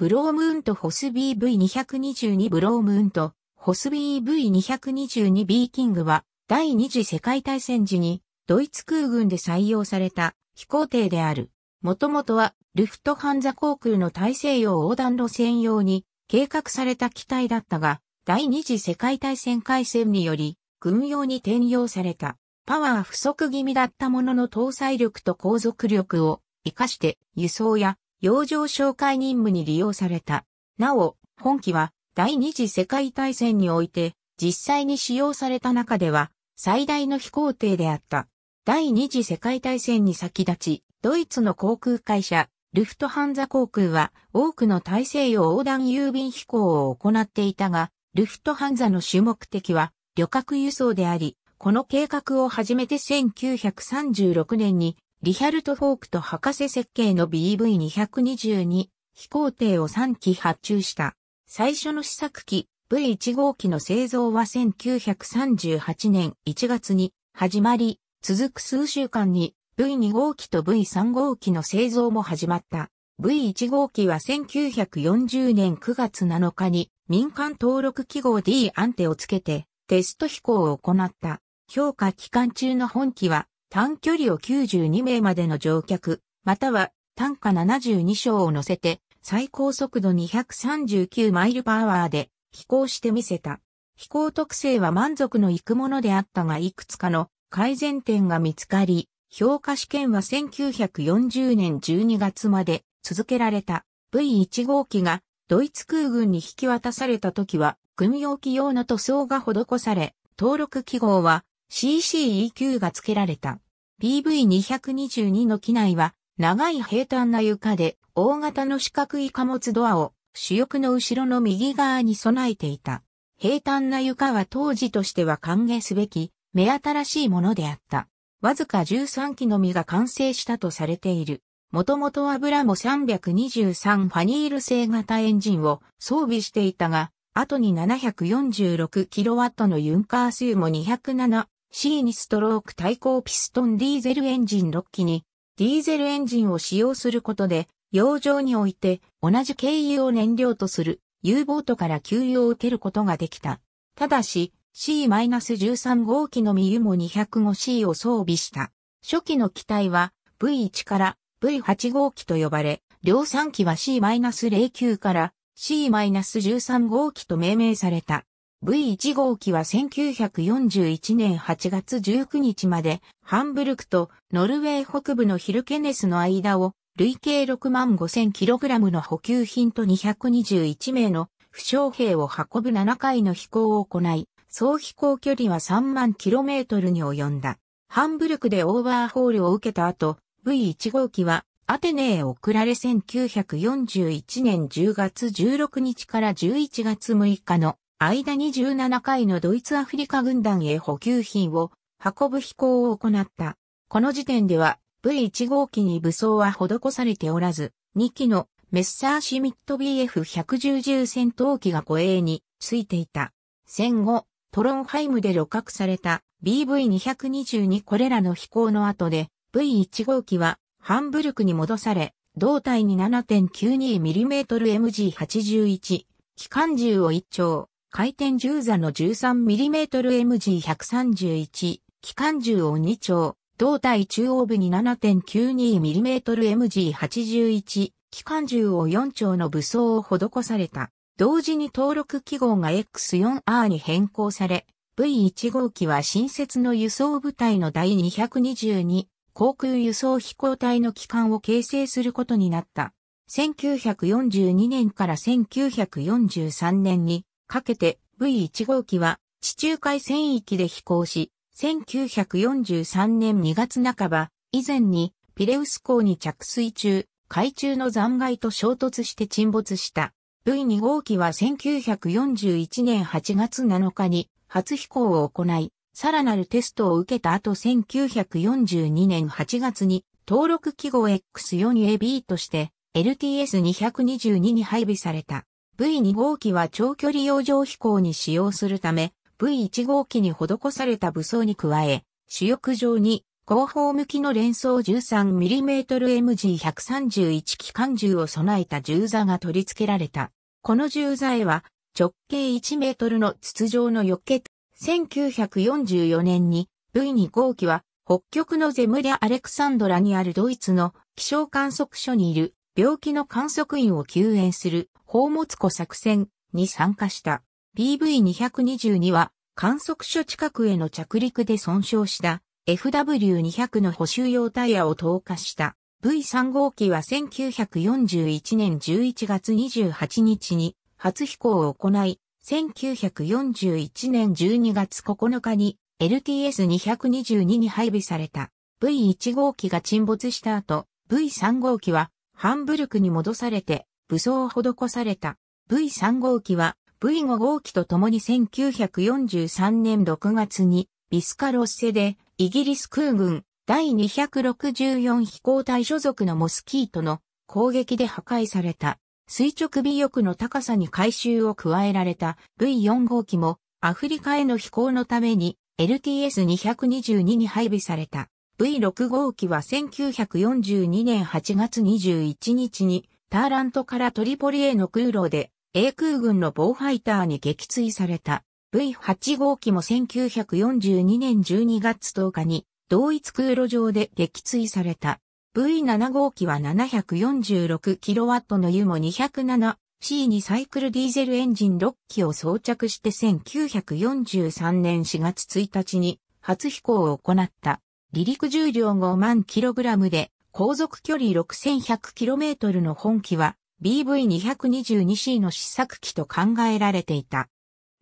ブロームーンとホス BV222 ブロームーンとホス BV222 ビーキングは第二次世界大戦時にドイツ空軍で採用された飛行艇である。もともとはルフトハンザ航空の大西洋横断路線用に計画された機体だったが、第二次世界大戦開戦により軍用に転用された。パワー不足気味だったものの搭載力と航続力を活かして輸送や洋上紹介任務に利用された。なお、本機は第二次世界大戦において実際に使用された中では最大の飛行艇であった。第二次世界大戦に先立ち、ドイツの航空会社、ルフトハンザ航空は多くの大西洋横断郵便飛行を行っていたが、ルフトハンザの主目的は旅客輸送であり、この計画を始めて1936年にリヒャルト・フォークと博士設計の BV222 飛行艇を3機発注した。最初の試作機 V1 号機の製造は1938年1月に始まり、続く数週間に V2 号機と V3 号機の製造も始まった。V1 号機は1940年9月7日に民間登録記号 D アンテをつけてテスト飛行を行った。評価期間中の本機は短距離を92名までの乗客、または単価72章を乗せて最高速度239マイルパワーで飛行してみせた。飛行特性は満足のいくものであったがいくつかの改善点が見つかり、評価試験は1940年12月まで続けられた V1 号機がドイツ空軍に引き渡された時は軍用機用の塗装が施され、登録記号は CCEQ が付けられた。PV222 の機内は、長い平坦な床で、大型の四角い貨物ドアを、主翼の後ろの右側に備えていた。平坦な床は当時としては歓迎すべき、目新しいものであった。わずか13機のみが完成したとされている。もともとはブラモ323ファニール製型エンジンを装備していたが、後に7 4 6ットのユンカー数も207 C2 ストローク対抗ピストンディーゼルエンジン6機に、ディーゼルエンジンを使用することで、洋上において同じ軽油を燃料とする U ボートから給油を受けることができた。ただし C-13 号機のみ U も 205C を装備した。初期の機体は V1 から V8 号機と呼ばれ、量産機は C-09 から C-13 号機と命名された。V1 号機は1941年8月19日までハンブルクとノルウェー北部のヒルケネスの間を累計6万5 0 0 0ラムの補給品と221名の負傷兵を運ぶ7回の飛行を行い、総飛行距離は3万キロメートルに及んだ。ハンブルクでオーバーホールを受けた後、V1 号機はアテネへ送られ1941年10月16日から11月6日の間に17回のドイツアフリカ軍団へ補給品を運ぶ飛行を行った。この時点では V1 号機に武装は施されておらず、2機のメッサーシミット BF110 戦闘機が護衛についていた。戦後、トロンハイムで旅客された BV222 これらの飛行の後で V1 号機はハンブルクに戻され、胴体に 7.92mm MG81 機関銃を一丁、回転銃座の 13mmMG131、機関銃を2丁、胴体中央部に 7.92mmMG81、機関銃を4丁の武装を施された。同時に登録記号が X4R に変更され、V1 号機は新設の輸送部隊の第222航空輸送飛行隊の機関を形成することになった。1942年から1943年にかけて V1 号機は地中海戦域で飛行し、1943年2月半ば以前にピレウス港に着水中、海中の残骸と衝突して沈没した。V2 号機は1941年8月7日に初飛行を行い、さらなるテストを受けた後1942年8月に登録記号 X4AB として LTS222 に配備された。V2 号機は長距離洋上飛行に使用するため、V1 号機に施された武装に加え、主翼上に後方向きの連装 13mmMG131 機関銃を備えた銃座が取り付けられた。この銃座へは直径1メートルの筒状のよけ、1944年に V2 号機は北極のゼムリア・アレクサンドラにあるドイツの気象観測所にいる病気の観測員を救援する宝物庫作戦に参加した PV222 は観測所近くへの着陸で損傷した FW200 の補修用タイヤを投下した V3 号機は1941年11月28日に初飛行を行い、1941年12月9日に LTS222 に配備された V1 号機が沈没した後、V3 号機はハンブルクに戻されて武装を施された。V3 号機は V5 号機と共に1943年6月にビスカロッセでイギリス空軍第264飛行隊所属のモスキートの攻撃で破壊された。垂直尾翼の高さに回収を加えられた V4 号機もアフリカへの飛行のために LTS-222 に配備された。V6 号機は1942年8月21日にターラントからトリポリへの空路で、英空軍のボーファイターに撃墜された V8 号機も1942年12月10日に同一空路上で撃墜された V7 号機は 746kW の湯も 207C にサイクルディーゼルエンジン6機を装着して1943年4月1日に初飛行を行った離陸重量5万 kg で航続距離 6100km の本機は BV222C の試作機と考えられていた。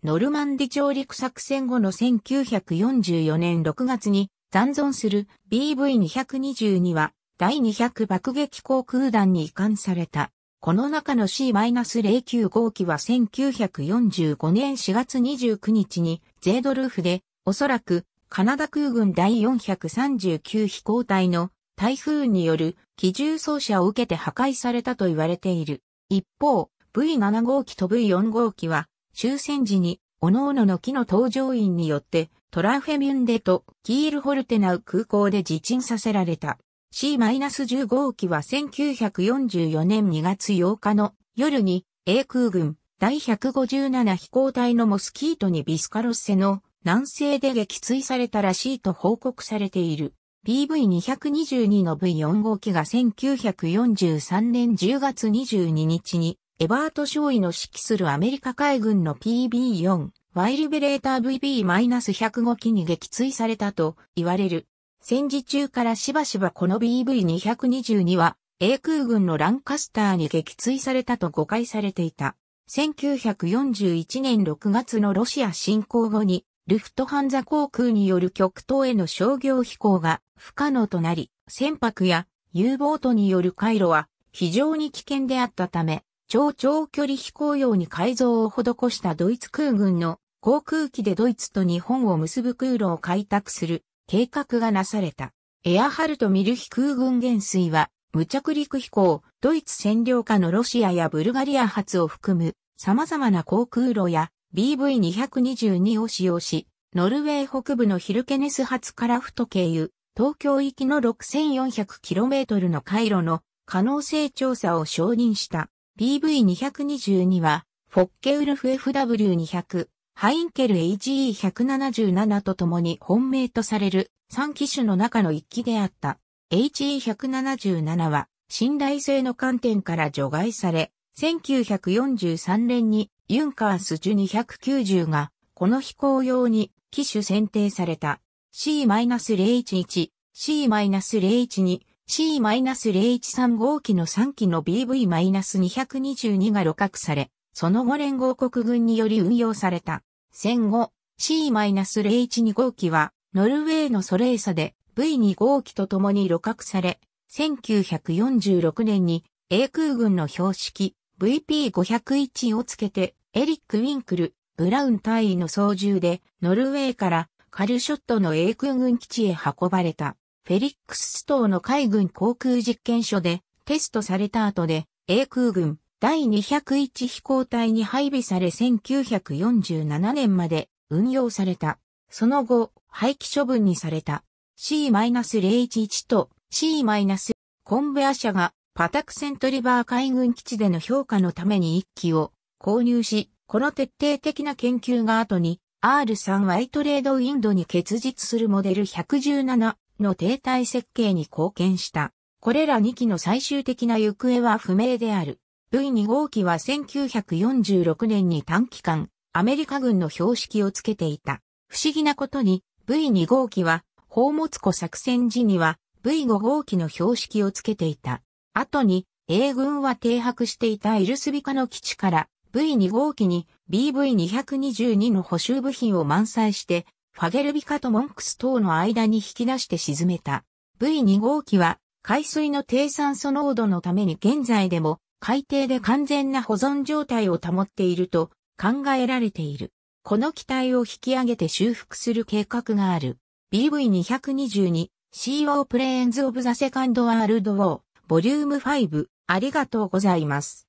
ノルマンディ上陸作戦後の1944年6月に残存する BV222 は第200爆撃航空団に移管された。この中の c 0 9号機は1945年4月29日にゼードルーフでおそらくカナダ空軍第439飛行隊の台風による機銃掃射を受けて破壊されたと言われている。一方、V7 号機と V4 号機は終戦時に各々の機の搭乗員によってトラフェミュンデとキールホルテナウ空港で自沈させられた。C-10 号機は1944年2月8日の夜に A 空軍第157飛行隊のモスキートにビスカロッセの南西で撃墜されたらしいと報告されている。PV222 の V4 号機が1943年10月22日に、エバート・少尉の指揮するアメリカ海軍の PB4、ワイルベレーター VB-105 機に撃墜されたと言われる。戦時中からしばしばこの BV222 は、英空軍のランカスターに撃墜されたと誤解されていた。1941年6月のロシア侵攻後にルフトハンザ航空による極東への商業飛行が不可能となり、船舶や U ボートによる回路は非常に危険であったため、超長距離飛行用に改造を施したドイツ空軍の航空機でドイツと日本を結ぶ空路を開拓する計画がなされた。エアハルト・ミルヒ空軍元帥は、無着陸飛行、ドイツ占領下のロシアやブルガリア発を含む様々な航空路や BV222 を使用し、ノルウェー北部のヒルケネス発カラフト経由、東京行きの 6400km の回路の可能性調査を承認した BV222 は、フォッケウルフ FW200、ハインケル HE177 と共に本命とされる3機種の中の1機であった。HE177 は、信頼性の観点から除外され、1943年にユンカースジュ290がこの飛行用に機種選定された C-011、C-012、C-013 号機の3機の BV-222 が露獲され、その後連合国軍により運用された。戦後、C-012 号機は、ノルウェーのソレーサで V2 号機と共に露獲され、1946年に英空軍の標識 VP501 をつけて、エリック・ウィンクル、ブラウン隊員の操縦で、ノルウェーからカルショットの英空軍基地へ運ばれた。フェリックス・ストーの海軍航空実験所でテストされた後で、英空軍第201飛行隊に配備され1947年まで運用された。その後、廃棄処分にされた C-011 と C- コンベア社がパタクセントリバー海軍基地での評価のために1機を購入し、この徹底的な研究が後に R3Y トレードウィンドに結実するモデル117の停滞設計に貢献した。これら2機の最終的な行方は不明である。V2 号機は1946年に短期間、アメリカ軍の標識をつけていた。不思議なことに V2 号機は、宝物庫作戦時には V5 号機の標識をつけていた。後に、英軍は停泊していたイルスビカの基地から V2 号機に BV222 の補修部品を満載して、ファゲルビカとモンクス等の間に引き出して沈めた。V2 号機は、海水の低酸素濃度のために現在でも海底で完全な保存状態を保っていると考えられている。この機体を引き上げて修復する計画がある。BV222CO プレーンズ・オブ・ザ・セカンド・ワールド・ War ボリューム5、ありがとうございます。